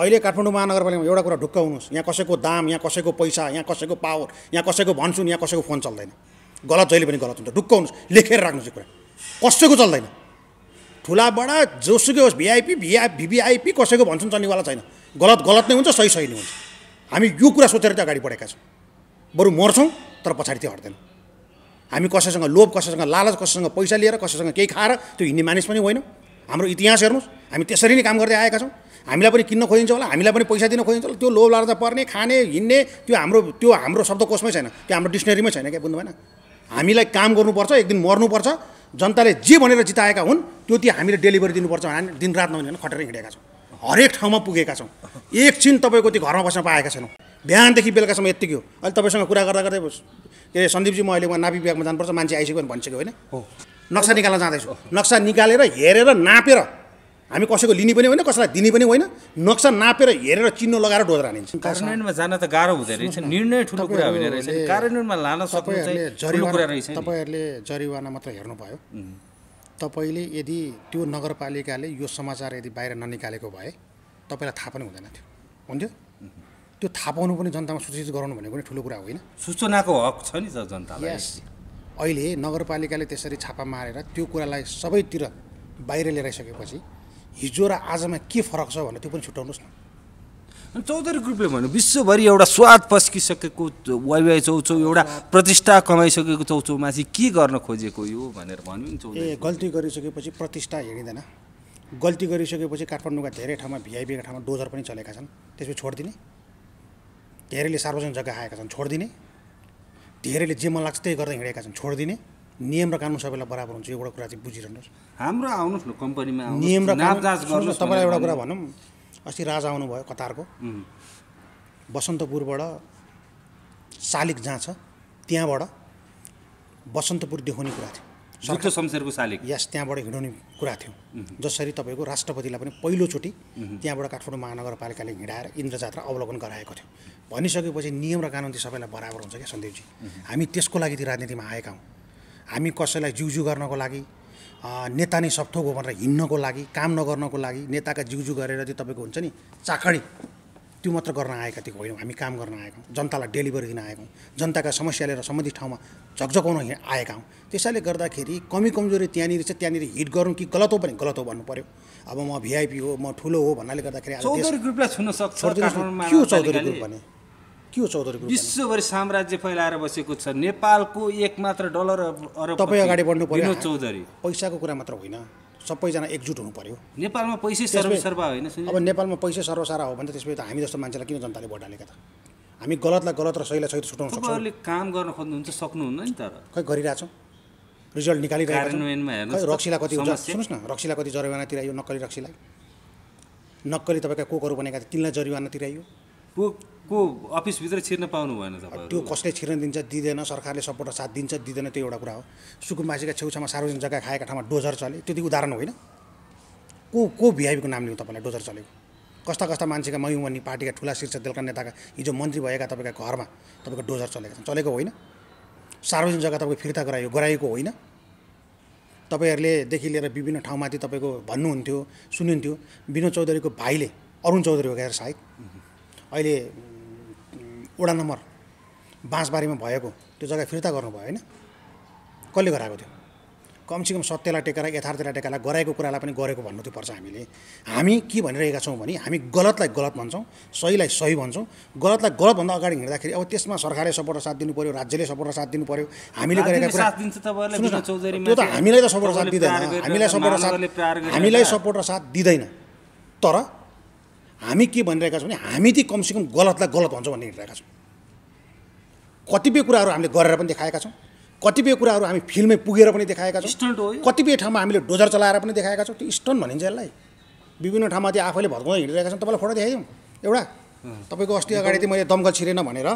अहिले काठमाडौँ महानगरपालिकामा एउटा कुरा ढुक्क हुनुहोस् यहाँ कसैको दाम यहाँ कसैको पैसा यहाँ कसैको पावर यहाँ कसैको भन्छु यहाँ कसैको फोन चल्दैन गलत जहिले पनि गलत हुन्छ ढुक्क हुनुहोस् लेखेर राख्नुहोस् यो कुरा कसैको चल्दैन ठुला बडा जोसुकै होस् भिआइपी भिआ भिभिआइपी कसैको भन्छु चल्नेवाला छैन गलत गलत नै हुन्छ सही सही नै हुन्छ हामी यो कुरा सोचेर चाहिँ अगाडि बढेका छौँ बरु मर्छौँ तर पछाडि त्यो हट्दैन हामी कसैसँग लोभ कसैसँग लालच कसैसँग पैसा लिएर कसैसँग केही खाएर त्यो हिँड्ने मानिस पनि होइन हाम्रो इतिहास हेर्नुहोस् हामी त्यसरी नै काम गर्दै आएका छौँ हामीलाई पनि किन्न खोजिन्छ होला हामीलाई पनि पैसा दिन खोजिन्छ होला त्यो लोभ लाग्दा पर्ने खाने हिँड्ने त्यो हाम्रो त्यो हाम्रो शब्दकोशमै छैन त्यो हाम्रो डिक्सनरीमै छैन क्या बुझ्नु भएन हामीलाई काम गर्नुपर्छ एक दिन मर्नुपर्छ जनताले जे भनेर जिताएका हुन् त्यो ती हामीले डेलिभरी दिनुपर्छ हामी दिनरात नहुने खटेर हिँडेका छौँ हरेक ठाउँमा पुगेका छौँ एकछिन तपाईँको त्यो घरमा बस्न पाएका छैनौँ बिहानदेखि बेलुकासम्म यत्तिकै हो अहिले तपाईँसँग कुरा गर्दा गर्दै के अरे सन्दीपजी म अहिले उहाँ नापी विभागमा जानुपर्छ मान्छे आइसक्यो भने भनिसक्यो होइन हो नक्सा निकाल्न जाँदैछु नक्सा निकालेर हेरेर नापेर हामी कसैको लिने पनि होइन कसैलाई दिने पनि होइन नक्सा नापेर हेरेर चिन्नु लगाएर डोज हानिन्छ कार्यान्वयनमा जान त गाह्रो हुँदै रहेछ निर्णय ठुलो कुरा होइन रहेछ कार्यान्वयनमा लान सक्नु चाहिँ कुरा रहेछ तपाईँहरूले जरिवाना मात्र हेर्नुभयो तपाईँले यदि त्यो नगरपालिकाले यो समाचार यदि बाहिर ननिकालेको भए तपाईँलाई थाहा पनि हुँदैन थियो हुन्थ्यो त्यो थाहा पाउनु पनि जनतामा सूचित गराउनु भनेको पनि ठुलो कुरा होइन सूचनाको हक छ नि त जनतालाई यस अहिले नगरपालिकाले त्यसरी छापा मारेर त्यो कुरालाई सबैतिर बाहिर लिएर आइसकेपछि हिजो र आजमा के फरक छ भनेर त्यो पनि छुट्याउनुहोस् न चौधरी ग्रुपले भन्यो विश्वभरि एउटा स्वाद पस्किसकेको वाइवाई चौचौ एउटा प्रतिष्ठा कमाइसकेको चौचौमाथि के गर्न खोजेको यो भनेर भन्यो नि ए गल्ती गरिसकेपछि प्रतिष्ठा हिँडिँदैन गल्ती गरिसकेपछि काठमाडौँका धेरै ठाउँमा भिआइपीका ठाउँमा डोजर पनि चलेका छन् त्यसपछि छोडिदिने धेरैले सार्वजनिक जग्गा आएका छन् छोडिदिने धेरैले जे मन लाग्छ त्यही गर्दै हिँडेका छन् छोडिदिने नियम र कानुन सबैलाई बराबर हुन्छ एउटा कुरा चाहिँ बुझिरहनुहोस् हाम्रो आउनुहोस् न कम्पनीमा नियम र तपाईँलाई एउटा कुरा भनौँ अस्ति राजा आउनुभयो कतारको बसन्तपुरबाट शालिक जहाँ छ त्यहाँबाट बसन्तपुर देखाउने कुरा थियो शमशेरको शालिक यस त्यहाँबाट हिँडाउने कुरा थियो जसरी तपाईँको राष्ट्रपतिलाई पनि पहिलोचोटि त्यहाँबाट काठमाडौँ महानगरपालिकाले हिँडाएर इन्द्र जात्रा अवलोकन गराएको थियो भनिसकेपछि नियम र कानुन चाहिँ सबैलाई बराबर हुन्छ क्या सन्दीपजी हामी त्यसको लागि त्यो राजनीतिमा आएका हौँ हामी कसैलाई जिउजु गर्नको लागि नेता नै सब हो भनेर हिँड्नको लागि काम नगर्नको लागि नेताका जिउजु गरेर त्यो तपाईँको हुन्छ नि चाखडी त्यो मात्र गर्न आएका थियो होइनौँ हामी काम गर्न आएका हौँ जनतालाई डेलिभर दिन आएका जनताका समस्या लिएर सम्बन्धित ठाउँमा झकझकाउन आएका हौँ त्यसैले गर्दाखेरि कमी कमजोरी त्यहाँनिर चाहिँ त्यहाँनिर हिट गरौँ कि गलत हो भने गलत हो भन्नु पऱ्यो अब म भिआइपी हो म ठुलो हो भन्नाले गर्दाखेरि चौधरी ग्रुपलाई छुन सक्छ के चौधरी ग्रुप भने के हो चौधरी विश्वभरि साम्राज्य फैलाएर बसेको छ नेपालको एक मात्र डलर अरब तपाईँ अगाडि बढ्नु पर्यो चौधरी पैसाको कुरा मात्र होइन सबैजना एकजुट हुनु पर्यो नेपालमा पैसै सर्वसर्वा होइन अब नेपालमा पैसै सर्वसारा हो भने त त्यसपछि त हामी जस्तो मान्छेलाई किन जनताले भोट हालेका त हामी गलतलाई गलत र सहीलाई सही छुट्याउनु सक्छौँ काम गर्न खोज्नुहुन्छ सक्नुहुन्न नि तर खै गरिरहेछौँ रिजल्ट निकालिरहेको रक्सीलाई कति हुन्छ सुन्नुहोस् न रक्सीलाई कति जरिवाना तिरायो नक्कली रक्सीलाई नक्कली तपाईँका कोकहरू बनेका थिए तिनलाई जरिवाना तिराइयो को को अफिसभित्र छिर्न पाउनु भएन तपाईँ त्यो कसले छिर्न दिन्छ दिँदैन सरकारले सपोर्ट साथ दिन्छ दिँदैन त्यो एउटा कुरा हो सुकुमासीका छेउछाउमा सार्वजनिक जग्गा खाएका ठाउँमा डोजर चले त्यति उदाहरण होइन को को भिआइपीको नाम लिउँ तपाईँलाई डोजर चलेको कस्ता कस्ता मान्छेका मयुमनी पार्टीका ठुला शीर्ष दलका नेताका हिजो मन्त्री भएका तपाईँका घरमा तपाईँको डोजर चलेका छन् चलेको होइन सार्वजनिक जग्गा तपाईँको फिर्ता गरायो गराएको होइन तपाईँहरूलेदेखि लिएर विभिन्न ठाउँमाथि तपाईँको भन्नुहुन्थ्यो सुनिन्थ्यो विनोद चौधरीको भाइले अरुण चौधरी हो गएर सायद अहिले वडा नम्बर बाँसबारीमा भएको त्यो जग्गा फिर्ता गर्नुभयो होइन कसले गराएको थियो कमसेकम सत्यलाई टेकेर यथार्थलाई टेकेर गराएको कुरालाई पनि गरेको भन्नु त्यो पर्छ हामीले हामी के भनिरहेका छौँ भने हामी गलतलाई गलत भन्छौँ सहीलाई सही भन्छौँ गलतलाई गलतभन्दा अगाडि हिँड्दाखेरि अब त्यसमा सरकारले सपोर्ट र साथ दिनु पऱ्यो राज्यले सपोर्ट र साथ दिनु पऱ्यो हामीले गरेका कुरा त्यो त हामीलाई त सपोर्ट साथ दिँदैन हामीलाई सपोर्ट साथ हामीलाई सपोर्ट र साथ दिँदैन तर हामी के भनिरहेका छौँ भने हामी चाहिँ कमसेकम गलतलाई गलत भन्छौँ भन्ने हिँडिरहेका छौँ कतिपय कुराहरू हामीले गरेर पनि देखाएका छौँ कतिपय कुराहरू हामी फिल्डमै पुगेर पनि देखाएका छौँ कतिपय ठाउँमा हामीले डोजर चलाएर पनि देखाएका छौँ त्यो स्टन्ट भनिन्छ यसलाई विभिन्न ठाउँमा त्यो आफैले भत्काउँदै हिँडिरहेका छौँ तपाईँलाई फोटो देखाइदिउँ एउटा तपाईँको अस्ति अगाडि चाहिँ मैले दमकल छिरेन भनेर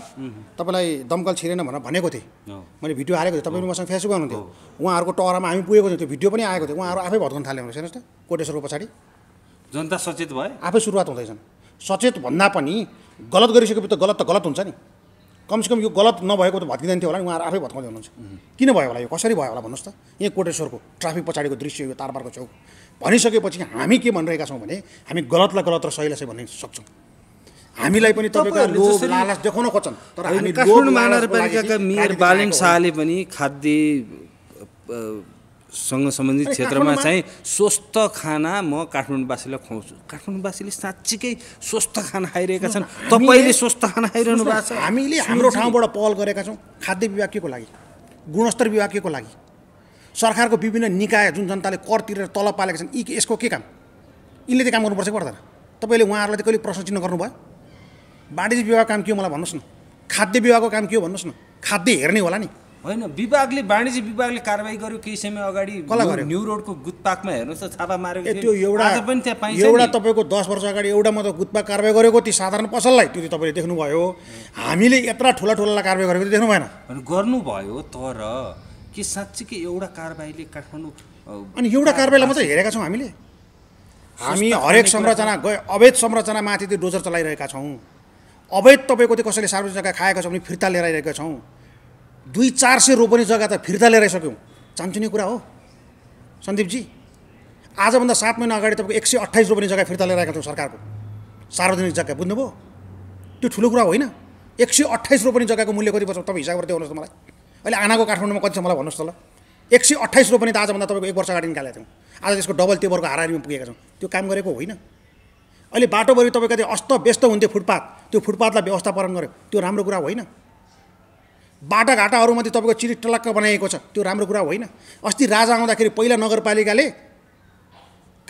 तपाईँलाई दमकल छिरेन भनेर भनेको थिएँ मैले भिडियो हालेको थिएँ तपाईँ मसँग फेसबुक आउनुहुन्थ्यो उहाँहरूको टहरामा हामी पुगेको थियौँ त्यो भिडियो पनि आएको थियो उहाँहरू आफै भत्काउनु थाल्यो हेर्नुहोस् त कोटेश्वरको पछाडि जनता सचेत भए आफै सुरुवात हुँदैछन् सचेत भन्दा पनि गलत गरिसकेपछि त गलत त गलत हुन्छ नि कमसेकम यो गलत नभएको त भत्किँदैन थियो होला नि उहाँहरू आफै भत्काउँदै हुनुहुन्छ किन भयो होला यो कसरी भयो होला भन्नुहोस् त यहीँ कोटेश्वरको ट्राफिक पछाडिको दृश्य यो तारबारको छेउ भनिसकेपछि हामी के भनिरहेका छौँ भने हामी गलतलाई गलत र सहीलाई सही भन्न सक्छौँ हामीलाई पनि तपाईँको देखाउन खोज्छन् तर हामी महानगरपालिकाका मेयर बालेन शाहले पनि खाद्य सँग सम्बन्धित क्षेत्रमा चाहिँ स्वस्थ खाना म काठमाडौँवासीलाई खुवाउँछु काठमाडौँवासीले साँच्चीकै स्वस्थ खाना खाइरहेका छन् तपाईँले स्वस्थ खाना खाइरहनु भएको छ हामीले हाम्रो ठाउँबाट पहल गरेका छौँ खाद्य विभागको लागि गुणस्तर विभागको लागि सरकारको विभिन्न निकाय जुन जनताले कर तिरेर तल पालेका छन् यी यसको के काम यिनले चाहिँ काम गर्नुपर्छ कि पर्दैन तपाईँले उहाँहरूलाई चाहिँ कहिले प्रश्न चिन्ह गर्नुभयो वाणिज्य विभागको काम के हो मलाई भन्नुहोस् न खाद्य विभागको काम के हो भन्नुहोस् न खाद्य हेर्ने होला नि होइन विभागले वाणिज्य विभागले कारवाही गर्यो केही समय अगाडि न्यु रोडको गुतपाकमा हेर्नुहोस् त छापा मारेको त्यो एउटा पनि त्यहाँ पाइन्छ एउटा तपाईँको दस वर्ष अगाडि एउटा मात्र गुतपाक कारवाही गरेको ती साधारण पसललाई त्यो तपाईँले देख्नुभयो हामीले यत्र ठुला ठुला कारवाही गरेको देख्नु भएन गर्नुभयो तर के साँच्चीकै एउटा कारबाहीले काठमाडौँ अनि एउटा कारबाहीलाई मात्रै हेरेका छौँ हामीले हामी हरेक संरचना गए अवैध संरचनामाथि त्यो डोजर चलाइरहेका छौँ अवैध तपाईँको त्यो कसैले सार्वजनिक खाएको छ भने फिर्ता लिएर आइरहेका छौँ दुई चार सय रोप्ने जग्गा त फिर्ता लिएर आइसक्यौँ चाम्चिने कुरा हो सन्दीपजी आजभन्दा सात महिना अगाडि तपाईँको एक सय अट्ठाइस रोपनी जग्गा फिर्ता लिएर आएको छौँ सरकारको सार्वजनिक जग्गा बुझ्नुभयो त्यो ठुलो कुरा होइन एक सय अट्ठाइस रोपनी जग्गाको मूल्य कति पर्छ तपाईँ हिसाब गर्दै आउनुहोस् त मलाई अहिले आनाको काठमाडौँमा कति छ मलाई भन्नुहोस् त ल एक सय अट्ठाइस रोपनी त आजभन्दा तपाईँको एक वर्ष अगाडि निकालेको थियौँ आज त्यसको डबल वर्ग हारिमा पुगेका छौँ त्यो काम गरेको होइन अहिले बाटोभरि तपाईँ कति अस्त व्यस्त हुन्थ्यो फुटपाथ त्यो फुटपाथलाई व्यवस्थापन गऱ्यो त्यो राम्रो कुरा होइन बाटाघाटाहरूमध्ये तपाईँको चिरी टलक्क बनाएको छ त्यो राम्रो कुरा होइन अस्ति राजा आउँदाखेरि पहिला नगरपालिकाले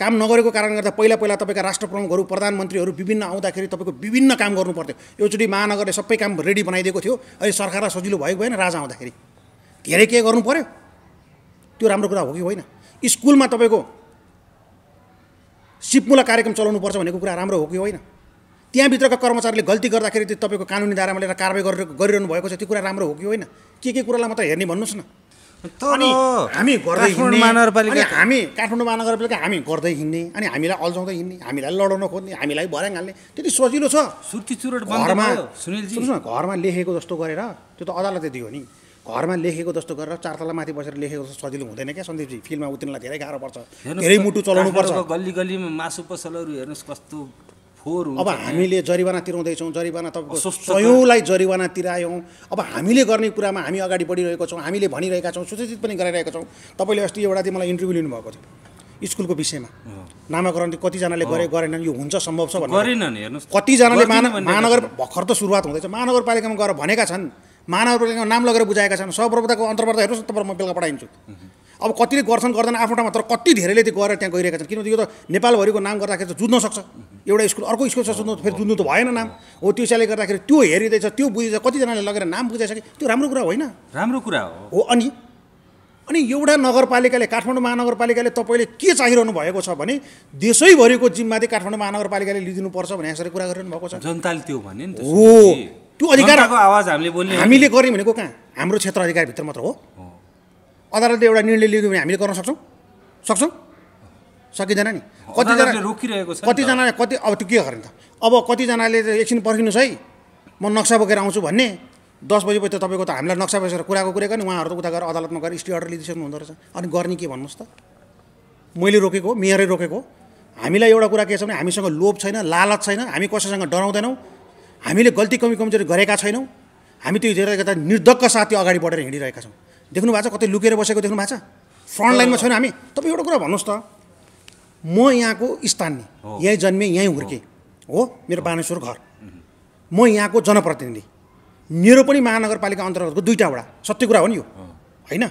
काम नगरेको कारण गर्दा पहिला पहिला तपाईँका राष्ट्र प्रमुखहरू प्रधानमन्त्रीहरू विभिन्न आउँदाखेरि तपाईँको विभिन्न काम गर्नु पर्थ्यो एकचोटि महानगरले सबै काम रेडी बनाइदिएको थियो अहिले सरकारलाई सजिलो भएको भएन राजा आउँदाखेरि धेरै के गर्नु पऱ्यो त्यो राम्रो कुरा हो कि होइन स्कुलमा तपाईँको सिपमुला कार्यक्रम चलाउनु पर्छ भनेको कुरा राम्रो हो कि होइन त्यहाँभित्रका कर्मचारीले गल्ती गर्दाखेरि त्यो तपाईँको कानुनी दायरामा लिएर कारवाही गरेर गरिरहनु भएको छ त्यो कुरा राम्रो हो कि होइन के के कुरालाई मात्र हेर्ने भन्नुहोस् न अनि हामी गर्दै हिँड्ने हामी काठमाडौँ महानगरपालिका हामी गर्दै हिँड्ने अनि हामीलाई अल्झाउँदै हिँड्ने हामीलाई लडाउन खोज्ने हामीलाई भर्याङ हाल्ने त्यति सजिलो छ घरमा सुन्नुहोस् न घरमा लेखेको जस्तो गरेर त्यो त अदालतले दियो नि घरमा लेखेको जस्तो गरेर चार तला माथि बसेर लेखेको जस्तो सजिलो हुँदैन क्या सन्दीपजी फिल्ममा उत्रिनलाई धेरै गाह्रो पर्छ धेरै मुटु चलाउनु पर्छ गल्ली गल्लीमा मासु पसलहरू हेर्नुहोस् कस्तो अब हामीले जरिवाना तिराउँदैछौँ जरिवाना तपाईँको सयौँलाई जरिवाना तिरायौँ अब हामीले गर्ने कुरामा हामी अगाडि बढिरहेको छौँ हामीले भनिरहेका छौँ सूचित पनि गराइरहेका छौँ तपाईँले अस्ति एउटा चाहिँ मलाई इन्टरभ्यू लिनुभएको थियो स्कुलको विषयमा नामाकरण कतिजनाले गरे गरेनन् यो हुन्छ सम्भव छ भनेर कतिजनाले महानगर भर्खर त सुरुवात हुँदैछ महानगरपालिकामा गएर भनेका छन् महानगरपालिकामा नाम लगेर बुझाएका छन् सप्रभुताको अन्तर्वार्ता हेर्नुहोस् न तपाईँ म बेलुका पठाइदिन्छु अब कतिले गर्छन् गर्दैन आफ्नो ठाउँमा तर कति धेरैले त्यो गरेर त्यहाँ गइरहेका छन् किनभने यो त नेपालभरिको नाम गर्दाखेरि त जुझ्न सक्छ एउटा स्कुल अर्को स्कुल छ सुन्नु फेरि जुझ्नु त भएन नाम हो त्यो हिसाबले गर्दाखेरि त्यो हेरिँदैछ त्यो बुझिँदैछ कतिजनाले लगेर नाम बुझाइसके त्यो राम्रो कुरा होइन राम्रो कुरा हो अनि अनि एउटा नगरपालिकाले काठमाडौँ महानगरपालिकाले तपाईँले के चाहिरहनु भएको छ भने देशैभरिको जिम्मा चाहिँ काठमाडौँ महानगरपालिकाले लिइदिनुपर्छ भने यसरी कुरा गरिरहनु भएको छ जनताले त्यो भने हो त्यो अधिकारको आवाज हामीले बोल्ने हामीले गऱ्यौँ भनेको कहाँ हाम्रो क्षेत्र अधिकारभित्र मात्र हो अदालतले एउटा निर्णय लियो भने हामीले गर्न सक्छौँ सक्छौँ सकिँदैन नि कतिजना रोकिरहेको छ कतिजनाले कति अब त्यो के गर्ने त अब कतिजनाले एकछिन पर्खिनुहोस् है म नक्सा बोकेर आउँछु भन्ने दस बजीपछि त तपाईँको त हामीलाई नक्सा बसेर कुराको कुरा गर्ने उहाँहरू त उता गएर अदालतमा गएर स्टे अर्डर लिइदिइसक्नु हुँदो रहेछ अनि गर्ने के भन्नुहोस् त मैले रोकेको मेयरै रोकेको हामीलाई एउटा कुरा के छ भने हामीसँग लोभ छैन लालच छैन हामी कसैसँग डराउँदैनौँ हामीले गल्ती कमी कमजोरी गरेका छैनौँ हामी त्यो हेरेर निर्धक्क साथी अगाडि बढेर हिँडिरहेका छौँ देख्नु भएको छ कतै लुकेर बसेको देख्नु भएको छ फ्रन्ट लाइनमा छैन हामी तपाईँ एउटा कुरा भन्नुहोस् त म यहाँको स्थानीय यहीँ जन्मेँ यहीँ हुर्केँ हो मेरो बानेश्वर घर म यहाँको जनप्रतिनिधि मेरो पनि महानगरपालिका अन्तर्गतको दुईवटावटा सत्य कुरा हो नि यो होइन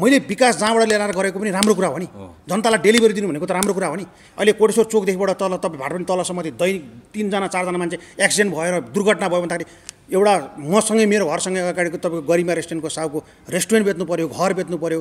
मैले विकास जहाँबाट लिएर गरेको पनि राम्रो कुरा हो नि जनतालाई डेलिभरी दिनु भनेको त राम्रो कुरा हो नि अहिले कोटेश्वर चोकदेखिबाट तल तपाईँ भाट पनि तलसम्म दैनिक तिनजना चारजना मान्छे एक्सिडेन्ट भएर दुर्घटना भयो भन्दाखेरि एउटा मसँगै मेरो घरसँगै अगाडिको तपाईँको गरिमा रेस्टुरेन्टको साउको रेस्टुरेन्ट बेच्नु पऱ्यो घर बेच्नु पऱ्यो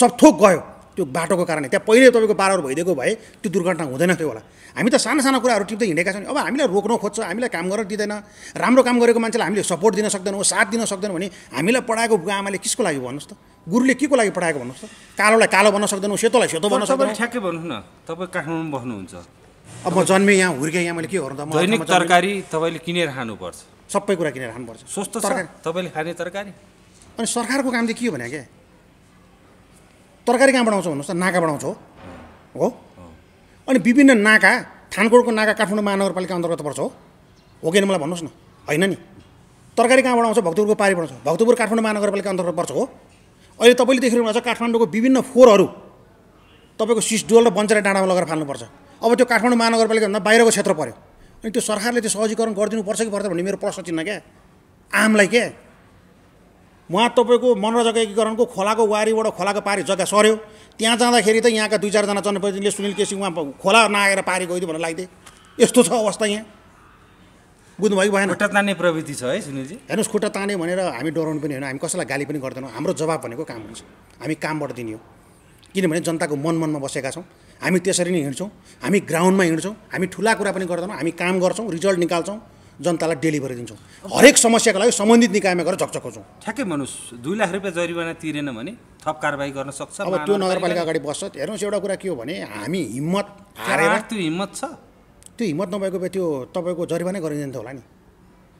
सब थोक गयो त्यो बाटोको कारणले त्यहाँ पहिले तपाईँको बाह्रहरू भइदिएको भए त्यो दुर्घटना हुँदैन थियो होला हामी त साना साना कुराहरू टिप्दै हिँडेका छौँ अब हामीलाई रोक्न खोज्छ हामीलाई काम गरेर दिँदैन राम्रो काम गरेको मान्छेलाई हामीले सपोर्ट दिन सक्दैनौँ साथ दिन सक्दैनौँ भने हामीलाई पढाएको बुवा आमाले किसको लागि भन्नुहोस् त गुरुले के को लागि पढाएको भन्नुहोस् त कालोलाई कालो बन्न सक्दैनौँ सेतोलाई सेतो बन्न सक्दैनौँ ठ्याक्कै भन्नुहोस् न तपाईँ काठमाडौँमा बस्नुहुन्छ अब म जन्मेँ यहाँ हुर्केँ यहाँ मैले के गर्नु त तरकारी तपाईँले किनेर खानुपर्छ सबै कुरा किनेर खानुपर्छ स्वस्थ तरकारी तपाईँले खाने तरकारी अनि सरकारको काम चाहिँ के हो भने के तरकारी कहाँ बढाउँछ भन्नुहोस् त नाका बढाउँछ हो अनि विभिन्न नाका थानकोटको नाका काठमाडौँ महानगरपालिका अन्तर्गत पर्छ हो हो कि मलाई भन्नुहोस् न होइन नि तरकारी कहाँ बढाउँछ भक्तपुरको पारी बढाउँछ भक्तपुर काठमाडौँ महानगरपालिका अन्तर्गत पर्छ हो अहिले तपाईँले देखिरहनु भएको छ काठमाडौँको विभिन्न फोहोरहरू तपाईँको सिसडोल र बन्चेर डाँडामा लगेर फाल्नुपर्छ अब त्यो काठमाडौँ महानगरपालिकाभन्दा बाहिरको क्षेत्र पऱ्यो अनि त्यो सरकारले त्यो सहजीकरण गरिदिनुपर्छ कि पर्छ भन्ने मेरो प्रश्न चिन्ह क्या आमलाई के उहाँ तपाईँको मनोरजक एकीकरणको खोलाको वारीबाट खोलाको पारी जग्गा सर्यो त्यहाँ जाँदाखेरि त यहाँका दुई चारजना जनप्रतिनिधिले सुनिल केसी उहाँ खोला नआएर पारी गइदियो भनेर लाग्थे यस्तो छ अवस्था यहाँ बुझ्नुभयो भएन खुट्टा तान्ने प्रवृत्ति छ है सुनिलजी हेर्नुहोस् खुट्टा तान्यो भनेर हामी डराउनु पनि होइन हामी कसैलाई गाली पनि गर्दैनौँ हाम्रो जवाब भनेको काम हुन्छ हामी कामबाट दिने हो किनभने जनताको मन मनमा बसेका छौँ हामी त्यसरी नै हिँड्छौँ हामी ग्राउन्डमा हिँड्छौँ हामी ठुला कुरा पनि गर्दैनौँ हामी काम गर्छौँ रिजल्ट निकाल्छौँ जनतालाई डेलिभरी दिन्छौँ हरेक समस्याको लागि सम्बन्धित निकायमा गएर झकझकाउँछौँ ठ्याक्कै भन्नुहोस् दुई लाख रुपियाँ जरिवाना तिरेन भने थप कारवाही गर्न सक्छ अब त्यो नगरपालिका अगाडि बस्छ हेर्नुहोस् एउटा कुरा के हो भने हामी हिम्मत हारेर त्यो हिम्मत छ त्यो हिम्मत नभएको भए त्यो तपाईँको जरिवानै गरिदिनु थियो होला नि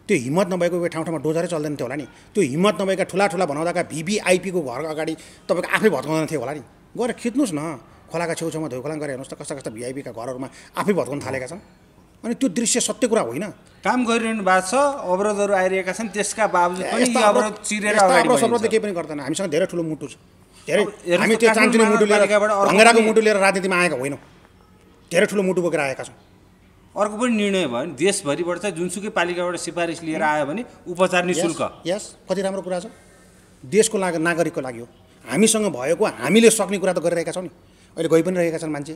त्यो हिम्मत नभएको ठाउँ ठाउँमा डोजरै चल्दैन थियो होला नि त्यो हिम्मत नभएका ठुला ठुला भनाउँदाका भिभिआइपीको घर अगाडि तपाईँको आफै भत्काउँदैन थियो होला नि गएर खिच्नुहोस् न खोलाका छेउछाउमा धोइ गरेर हेर्नुहोस् त कस्ता कस्ता भिआइपीका घरहरूमा आफै भत्काउन थालेका छन् अनि त्यो दृश्य सत्य कुरा होइन काम गरिरहनु भएको छ अवरोधहरू आइरहेका छन् त्यसका बावजुद पनि अवरोध चिरेर अवरोध केही पनि गर्दैन हामीसँग धेरै ठुलो मुटु छ धेरै हामी त्यो चान्चुने मुटु लिएर मुटु लिएर राजनीतिमा आएका होइनौँ धेरै ठुलो मुटु बोकेर आएका छौँ अर्को पनि निर्णय भयो भने देशभरिबाट चाहिँ जुनसुकै पालिकाबाट सिफारिस लिएर आयो भने उपचार नि शुल्क यस कति राम्रो कुरा छ देशको लागि नागरिकको लागि हो हामीसँग भएको हामीले सक्ने कुरा त गरिरहेका छौँ नि अहिले गइ पनि रहेका छन् मान्छे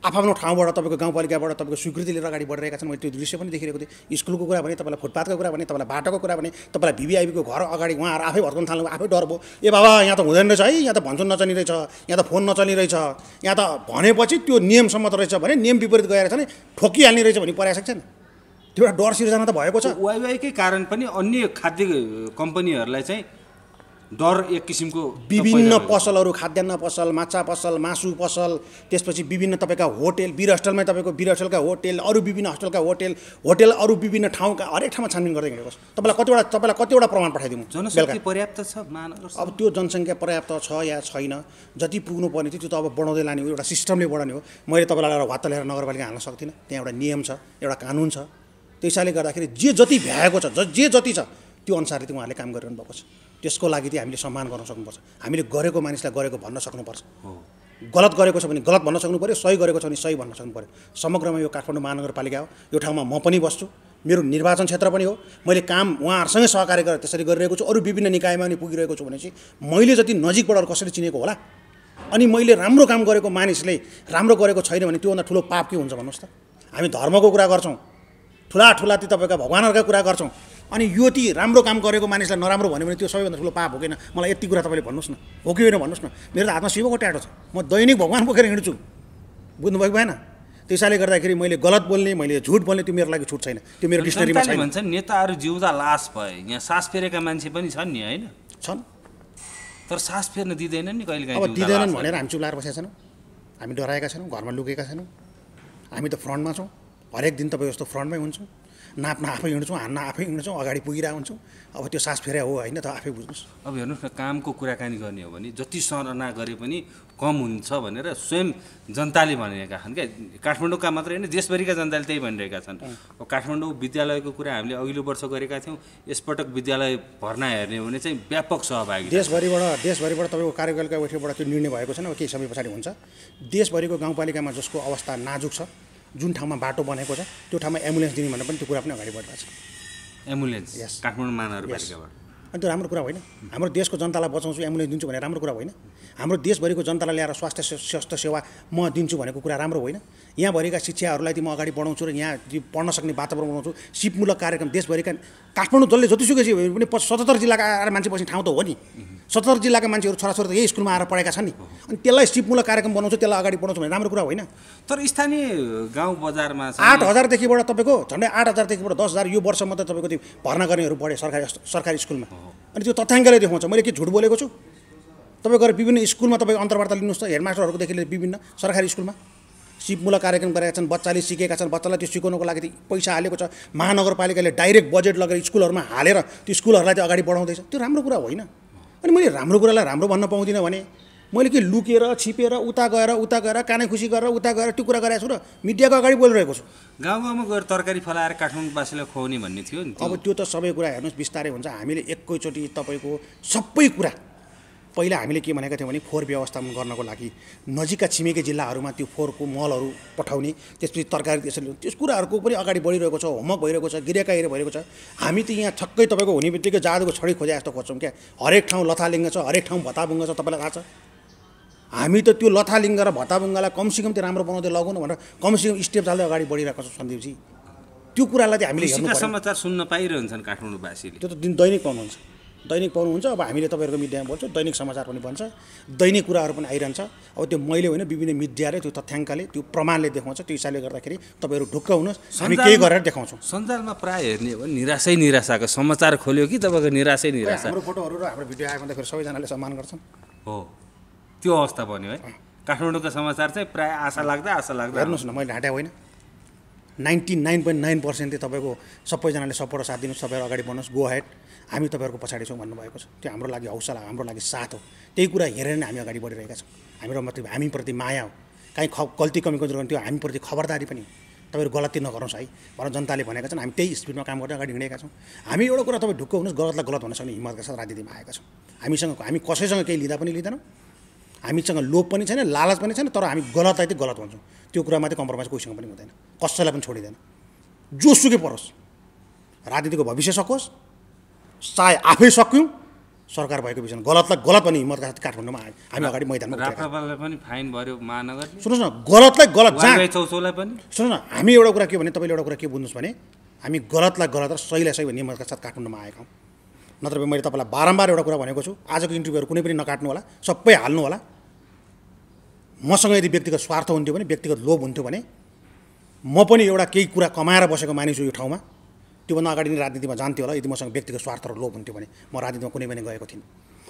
आफ्नो ठाउँबाट तपाईँको गाउँपालिकाबाट तपाईँको स्वीकृति लिएर अगाडि बढिरहेका छन् मैले त्यो दृश्य पनि देखिरहेको थिएँ स्कुलको कुरा भने तपाईँलाई फुटपाथको कुरा भने तपाईँलाई बाटोको कुरा भने तपाईँलाई भिभिआइबीको घर अगाडि उहाँहरू आफै भत्काउनु थाल्नु आफै डर भयो ए बाबा यहाँ त हुँदैन रहेछ है यहाँ त भन्छन् नचलिरहेछ यहाँ त फोन नचलिरहेछ यहाँ त भनेपछि त्यो नियम सम्मत रहेछ भने नियम विपरीत गएर छ नि ठोकिहाल्ने रहेछ भने पर्या सक्छ नि त्यो एउटा डर सिर्जना त भएको छ वाइवाईकै कारण पनि अन्य खाद्य कम्पनीहरूलाई चाहिँ डर एक किसिमको विभिन्न पसलहरू खाद्यान्न पसल माछा पसल मासु पसल त्यसपछि विभिन्न तपाईँका होटेल बिर हस्टेलमै तपाईँको बिर हस्टेलका होटेल अरू विभिन्न हस्टेलका होटेल होटेल अरू विभिन्न ठाउँका हरेक ठाउँमा छानबिन गर्दै हिँडेको तपाईँलाई कतिवटा तपाईँलाई कतिवटा प्रमाण पठाइदिउँ जनसङ्ख्या पर्याप्त छ अब त्यो जनसङ्ख्या पर्याप्त छ या छैन जति पुग्नुपर्ने थियो त्यो त अब बढाउँदै लाने हो एउटा सिस्टमले बढाउने हो मैले तपाईँलाई एउटा वात्त लिएर नगरपालिका हाल्न सक्दिनँ त्यहाँ एउटा नियम छ एउटा कानुन छ त्यसैले गर्दाखेरि जे जति भ्याएको छ जे जति छ त्यो अनुसारले त्यो उहाँहरूले काम गरिरहनु भएको छ त्यसको लागि चाहिँ हामीले सम्मान गर्न सक्नुपर्छ हामीले गरेको मानिसलाई गरेको भन्न सक्नुपर्छ गलत गरेको छ भने गलत भन्न सक्नु पऱ्यो सही गरेको छ भने सही भन्न सक्नु पऱ्यो समग्रमा यो काठमाडौँ महानगरपालिका हो यो ठाउँमा म पनि बस्छु मेरो निर्वाचन क्षेत्र पनि हो मैले काम उहाँहरूसँगै सहकार्य गरेर त्यसरी गरिरहेको छु अरू विभिन्न निकायमा पनि पुगिरहेको छु भनेपछि मैले जति नजिकबाट अरू कसरी चिनेको होला अनि मैले राम्रो काम गरेको मानिसले राम्रो गरेको छैन भने त्योभन्दा ठुलो पाप के हुन्छ भन्नुहोस् त हामी धर्मको कुरा गर्छौँ ठुला ठुला ती तपाईँका भगवान्हरूका कुरा गर्छौँ अनि यो ती राम्रो काम गरेको मानिसलाई नराम्रो भन्यो भने त्यो सबैभन्दा ठुलो पाप हो किन मलाई यति कुरा तपाईँले भन्नुहोस् न हो कि होइन भन्नुहोस् न मेरो त हातमा शिवको ट्याटो छ म दैनिक भगवान् बोकेर हिँड्छु बुझ्नुभएको भएन त्यसैले गर्दाखेरि मैले गलत बोल्ने मैले झुट बोल्ने त्यो मेरो लागि छुट छैन त्यो मेरो डिक्सनरीमा छैन भन्छ नेताहरू जिउँदा लास भए यहाँ सास फेरेका मान्छे पनि छन् नि होइन छन् तर सास फेर्न दिँदैनन् नि कहिले अब दिँदैनन् भनेर हामी चुलाएर बसेका छैनौँ हामी डराएका छैनौँ घरमा लुकेका छैनौँ हामी त फ्रन्टमा छौँ हरेक दिन तपाईँ जस्तो फ्रन्टमै हुन्छौँ नाप्न आफै हिँड्छौँ हान्न आफै हिँड्छौँ अगाडि पुगिरहेको हुन्छौँ अब त्यो सास फेरि हो होइन त आफै बुझ्नुहोस् अब हेर्नुहोस् न कामको कुराकानी गर्ने हो भने जति सराहना गरे पनि कम हुन्छ भनेर स्वयं जनताले भनिरहेका छन् क्या काठमाडौँका मात्रै होइन देशभरिका जनताले त्यही भनिरहेका छन् अब काठमाडौँ विद्यालयको कुरा हामीले अघिल्लो वर्ष गरेका थियौँ यसपटक विद्यालय भर्ना हेर्ने हो भने चाहिँ व्यापक सहभागी देशभरिबाट देशभरिबाट तपाईँको कार्यकालका बैठकबाट त्यो निर्णय भएको छैन केही समय पछाडि हुन्छ देशभरिको गाउँपालिकामा जसको अवस्था नाजुक छ जुन ठाउँमा बाटो बनेको छ त्यो ठाउँमा एम्बुलेन्स दिने भनेर पनि त्यो कुरा पनि अगाडि बढिरहेको छ एम्बुलेन्स यस काठमाडौँ महानगरपालिकाबाट अनि त्यो राम्रो कुरा होइन हाम्रो देशको जनतालाई बचाउँछु एम्बुलेन्स दिन्छु भनेर राम्रो कुरा होइन हाम्रो देशभरिको जनतालाई ल्याएर स्वास्थ्य स्वास्थ्य सेवा म दिन्छु भनेको कुरा राम्रो होइन यहाँभरिका शिक्षाहरूलाई चाहिँ म अगाडि बढाउँछु र यहाँ पढ्न सक्ने वातावरण बनाउँछु सिपमूलक कार्यक्रम देशभरिका काठमाडौँ जसले जतिसुकै पनि सतहत्तर जिल्लाका आएर मान्छे बस्ने ठाउँ त हो नि सतहत्तर जिल्लाका मान्छेहरू छोराछोरी त यही स्कुलमा आएर पढेका छन् नि अनि त्यसलाई सिपमूलक कार्यक्रम बनाउँछु त्यसलाई अगाडि बढाउँछु भने राम्रो कुरा होइन तर स्थानीय गाउँ बजारमा आठ हजारदेखिबाट तपाईँको झन्डै आठ हजारदेखिबाट दस हजार यो वर्ष मात्रै तपाईँको त्यो भर्ना गर्नेहरू बढे सरकारी सरकारी स्कुलमा अनि त्यो तथ्याङ्कले देखाउँछ मैले के झुट बोलेको छु तपाईँ गएर विभिन्न स्कुलमा तपाईँ अन्तर्वार्ता लिनुहोस् त हेडमास्टरहरूदेखि लिएर विभिन्न सरकारी स्कुलमा सिपमूलक कार्यक्रम गरेका छन् बच्चाले सिकेका छन् बच्चालाई त्यो सिकाउनुको लागि पैसा हालेको छ महानगरपालिकाले डाइरेक्ट बजेट लगेर स्कुलहरूमा हालेर त्यो स्कुलहरूलाई चाहिँ अगाडि बढाउँदैछ त्यो राम्रो कुरा होइन अनि मैले राम्रो कुरालाई राम्रो भन्न पाउँदिनँ भने मैले के लुकेर छिपेर उता गएर उता गएर काने खुसी गरेर उता गएर त्यो कुरा गरेको छु र मिडियाको अगाडि बोलिरहेको छु गाउँ गाउँमा गएर तरकारी फलाएर काठमाडौँवासीलाई खुवाउने भन्ने थियो अब त्यो त सबै कुरा हेर्नुहोस् बिस्तारै हुन्छ हामीले एकैचोटि तपाईँको सबै कुरा पहिला हामीले के भनेका थियौँ भने फोहोर व्यवस्थापन गर्नको लागि नजिकका छिमेकी जिल्लाहरूमा त्यो फोहोरको मलहरू पठाउने त्यसपछि तरकारी त्यसरी त्यस कुराहरूको पनि अगाडि बढिरहेको छ होमवर्क भइरहेको छ गृहकार्य भइरहेको छ हामी त यहाँ छक्कै तपाईँको हुने बित्तिकै जादुको छडी खोजे जस्तो खोज्छौँ क्या हरेक ठाउँ लथालिङ्ग छ हरेक ठाउँ भत्ताबुङ्ग छ तपाईँलाई थाहा छ हामी त त्यो लथालिङ्ग र भत्ताबुङ्गालाई कमसेकम त्यो राम्रो बनाउँदै लगाउनु भनेर कमसेकम स्टेप चाल्दै अगाडि बढिरहेको छ सन्दीपजी त्यो कुरालाई चाहिँ हामीले समाचार सुन्न पाइरहन्छन् काठमाडौँवासीले त्यो त दिन दैनिक पाउनुहुन्छ दैनिक पाउनुहुन्छ अब हामीले तपाईँहरूको मिडियामा बोल्छौँ दैनिक समाचार पनि भन्छ दैनिक कुराहरू पनि आइरहन्छ अब त्यो मैले होइन विभिन्न मिडियाले त्यो तथ्याङ्कले त्यो प्रमाणले देखाउँछ त्यो हिसाबले गर्दाखेरि तपाईँहरू ढुक्क हुनुहोस् हामी केही गरेर देखाउँछौँ सञ्चारमा प्रायः हेर्ने हो निराशै निराशाको समाचार खोल्यो कि तपाईँको निराशै निराशा हाम्रो फोटोहरू र हाम्रो भिडियो आयो भन्दाखेरि सबैजनाले सम्मान गर्छन् हो त्यो अवस्था भन्यो है काठमाडौँको समाचार चाहिँ प्रायः आशा लाग्दा आशा लाग्दा हेर्नुहोस् न मैले हाँट्या होइन ninety nine point nine percent चाहिँ तपाईँको सबैजनाले सपोर्ट साथ दिनुहोस् तपाईँहरू अगाडि बढ्नुहोस् गो हेड हामी तपाईँहरूको पछाडि छौँ भन्नुभएको छ त्यो हाम्रो लागि हौसला हाम्रो लागि साथ हो त्यही कुरा हेरेर नै हामी अगाडि बढिरहेका छौँ हाम्रो मात्रै हामीप्रति माया हो काहीँ ख गल्ती कमी कमजोर त्यो हामीप्रति खबरदारी पनि तपाईँहरू गलती नगर्नुहोस् है भनेर जनताले भनेका छन् हामी त्यही स्पिडमा काम गर्दै अगाडि हिँडेका छौँ हामी एउटा कुरा तपाईँ ढुक्क हुनुहोस् गलतलाई गलत हुन सक्ने हिम्मतका साथ राजनीतिमा आएका छौँ हामीसँग हामी कसैसँग केही लिँदा पनि लिँदैनौँ हामीसँग लोभ पनि छैन लालच पनि छैन तर हामी गलतलाई चाहिँ गलत भन्छौँ त्यो कुरा मात्रै कम्प्रोमाइज कोहीसँग पनि हुँदैन कसैलाई पनि छोडिँदैन जोसुकै परोस् राजनीतिको भविष्य सकोस् चाहे आफै सक्यौँ सरकार भएको विषयमा गलतलाई गलत पनि हिम्मतका साथ काठमाडौँमा आयो हामी अगाडि मैदानमा पनि फाइन भर्यो सुन्नुहोस् न गलतलाई गलत जहाँ पनि सुन्नुहोस् न हामी एउटा कुरा के भने तपाईँले एउटा कुरा के बुझ्नुहोस् भने हामी गलतलाई गलत र सहीलाई सही भन्ने हिम्मतका साथ काठमाडौँमा आएका हौँ नत्र मैले तपाईँलाई बारम्बार एउटा कुरा भनेको छु आजको इन्टरभ्यूहरू कुनै पनि नकाट्नु होला सबै हाल्नु होला मसँग यदि व्यक्तिगत स्वार्थ हुन्थ्यो भने व्यक्तिगत लोभ हुन्थ्यो भने म पनि एउटा केही कुरा कमाएर बसेको मानिस हो यो ठाउँमा त्योभन्दा अगाडि नै राजनीतिमा जान्थ्यो होला यदि मसँग व्यक्तिगत स्वार्थ र लोभ हुन्थ्यो भने म राजनीतिमा कुनै पनि गएको थिइनँ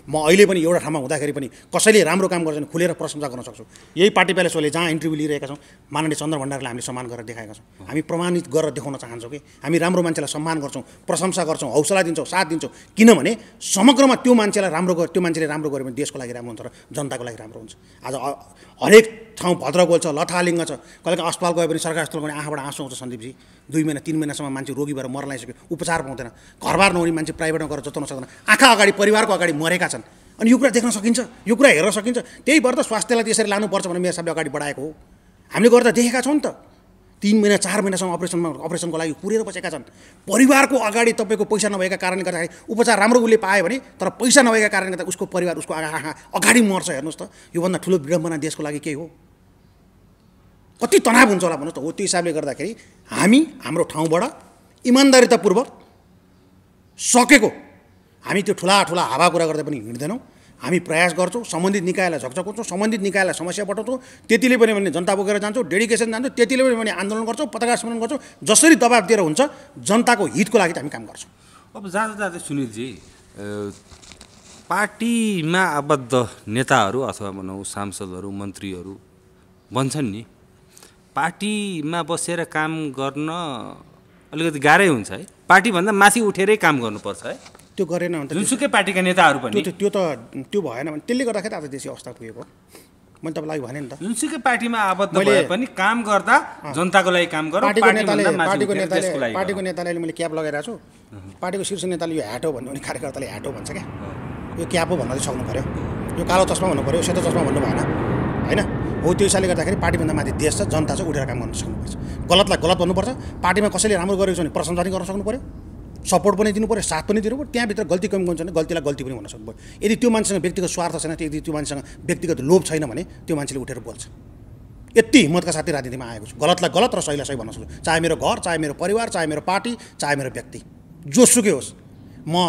म अहिले पनि एउटा ठाउँमा हुँदाखेरि पनि कसैले राम्रो काम गर्छ भने खुलेर प्रशंसा गर्न सक्छु यही पार्टी प्यालेसहरूले जहाँ इन्टरभ्यू लिइरहेका छौँ माननीय चन्द्र भण्डारले हामीले सम्मान गरेर देखाएका छौँ हामी प्रमाणित गरेर देखाउन चाहन्छौँ कि हामी राम्रो मान्छेलाई सम्मान गर्छौँ प्रशंसा गर्छौँ हौसला दिन्छौँ साथ दिन्छौँ किनभने समग्रमा त्यो मान्छेलाई राम्रो त्यो मान्छेले राम्रो गर्यो भने देशको लागि राम्रो हुन्छ र जनताको लागि राम्रो हुन्छ आज हरेक ठाउँ भद्रगोल छ लथालिङ्ग छ कहिलेकाहीँ अस्पताल गयो भने सरकार अस्पताल आँखाबाट आँसु आउँछ सन्दीपजी दुई महिना तिन महिनासम्म मान्छे रोगी भएर मर्न आइसक्यो उपचार पाउँदैन घरबार नहुने मान्छे प्राइभेटमा गएर जताउन सक्दैन आँखा अगाडि परिवारको अगाडि मरेका छन् अनि यो कुरा देख्न सकिन्छ यो कुरा हेर्न सकिन्छ त्यही भएर त स्वास्थ्यलाई त्यसरी लानुपर्छ भनेर मेरो हिसाबले अगाडि बढाएको हो हामीले गर्दा देखेका छौँ नि त तिन महिना चार महिनासम्म अपरेसनमा अपरेसनको लागि पुरेर बसेका छन् परिवारको अगाडि तपाईँको पैसा नभएका कारणले गर्दाखेरि उपचार राम्रो उसले पायो भने तर पैसा नभएका कारणले गर्दा उसको परिवार उसको आँखा अगाडि मर्छ हेर्नुहोस् त योभन्दा ठुलो विडम्बना देशको लागि केही हो कति तनाव हुन्छ होला भन्नुहोस् त हो त्यो हिसाबले गर्दाखेरि हामी हाम्रो ठाउँबाट इमान्दारितापूर्वक सकेको हामी त्यो ठुला ठुला हावा कुरा गर्दा पनि हिँड्दैनौँ हामी प्रयास गर्छौँ सम्बन्धित निकायलाई झकझकाउँछौँ सम्बन्धित निकायलाई समस्या पठाउँछौँ त्यतिले पनि भने जनता बोकेर जान्छौँ डेडिकेसन जान्छौँ त्यतिले पनि भने आन्दोलन गर्छौँ पत्रकार सम्मेलन गर्छौँ जसरी दबाब दिएर हुन्छ जनताको हितको लागि हामी काम गर्छौँ अब जाँदा जाँदै सुनिलजी पार्टीमा आबद्ध नेताहरू अथवा भनौँ सांसदहरू मन्त्रीहरू भन्छन् नि पार्टीमा बसेर काम गर्न अलिकति गाह्रै हुन्छ है पार्टीभन्दा माथि उठेरै काम गर्नुपर्छ है त्यो गरेन भने जुनसुकै पार्टीका नेताहरू पनि त्यो त त्यो भएन भने त्यसले गर्दाखेरि आज देशी अवस्था पुगेको मैले तपाईँलाई भने नि त जुनसुकै पार्टीमा आबद्ध भए पनि काम गर्दा जनताको लागि काम गर्नु पार्टीको नेताले पार्टीको नेताले पार्टीको नेताले मैले क्याप लगाइरहेको छु पार्टीको शीर्ष नेताले यो ह्याटो भन्नु भने कार्यकर्ताले ह्याटो भन्छ क्या यो क्याप हो भन्न चाहिँ सक्नु पऱ्यो यो कालो चस्मा भन्नु पऱ्यो सेतो चस्मा भन्नु भएन होइन हो त्यो हिसाबले गर्दाखेरि पार्टीभन्दा माथि देश छ जनता छ उठेर काम गर्न सक्नुपर्छ गलतलाई गलत भन्नुपर्छ पार्टीमा कसैले राम्रो गरेको छ भने प्रशंसा पनि गर्न सक्नु पऱ्यो सपोर्ट पनि दिनु पऱ्यो साथ पनि दिनु पऱ्यो त्यहाँभित्र गल्ती कमी हुन्छ भने गल्तीलाई गल्ती पनि हुन यदि त्यो मान्छेसँग व्यक्तिगत स्वार्थ छैन यदि त्यो मान्छेसँग व्यक्तिगत लोभ छैन भने त्यो मान्छेले उठेर बोल्छ यति हिम्मतका साथी राजनीतिमा आएको छु गलतलाई गलत र सहीलाई सही भन्न सक्छु चाहे मेरो घर चाहे मेरो परिवार चाहे मेरो पार्टी चाहे मेरो व्यक्ति जोसुकै होस् म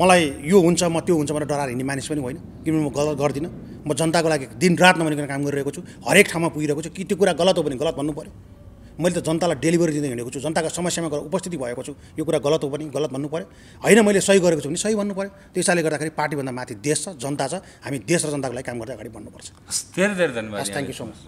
मलाई यो हुन्छ म त्यो हुन्छ भनेर डराएर हिँड्ने मानिस पनि होइन किनभने म गलत गर्दिनँ म जनताको लागि दिनरात नभनिकन काम गरिरहेको छु हरेक ठाउँमा पुगिरहेको छु कि त्यो कुरा गलत हो भने गलत भन्नु पऱ्यो मैले त जनतालाई डेलिभरी दिँदै हिँडेको छु जनताको समस्यामा गएर उपस्थिति भएको छु यो कुरा गलत हो पनि गलत भन्नु पऱ्यो होइन मैले सही गरेको छु भने सही भन्नु पऱ्यो त्यो हिसाबले गर्दाखेरि पार्टीभन्दा माथि देश छ जनता छ हामी देश र जनताको लागि काम गर्दै अगाडि बढ्नुपर्छ धेरै धेरै धन्यवाद थ्याङ्क यू सो मच